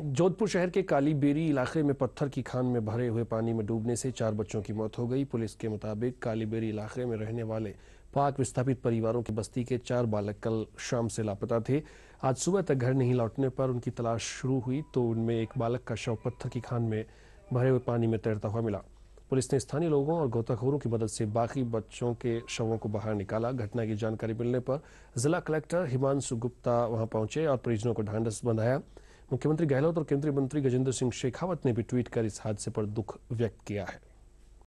जोधपुर शहर के कालीबेरी इलाके में पत्थर की खान में भरे हुए पानी में डूबने से चार बच्चों की मौत हो गई पुलिस के मुताबिक कालीबेरी इलाके में रहने वाले पाक विस्थापित परिवारों की बस्ती के चार बालक कल शाम से लापता थे आज सुबह तक घर नहीं लौटने पर उनकी तलाश शुरू हुई तो उनमें एक बालक का शव पत्थर की खान में भरे हुए पानी में तैरता हुआ मिला पुलिस ने स्थानीय लोगों और गोताखोरों की मदद से बाकी बच्चों के शवों को बाहर निकाला घटना की जानकारी मिलने पर जिला कलेक्टर हिमांशु गुप्ता वहां पहुंचे और परिजनों को ढांढस बंधाया मुख्यमंत्री गहलोत और केंद्रीय मंत्री गजेंद्र सिंह शेखावत ने भी ट्वीट कर इस हादसे पर दुख व्यक्त किया है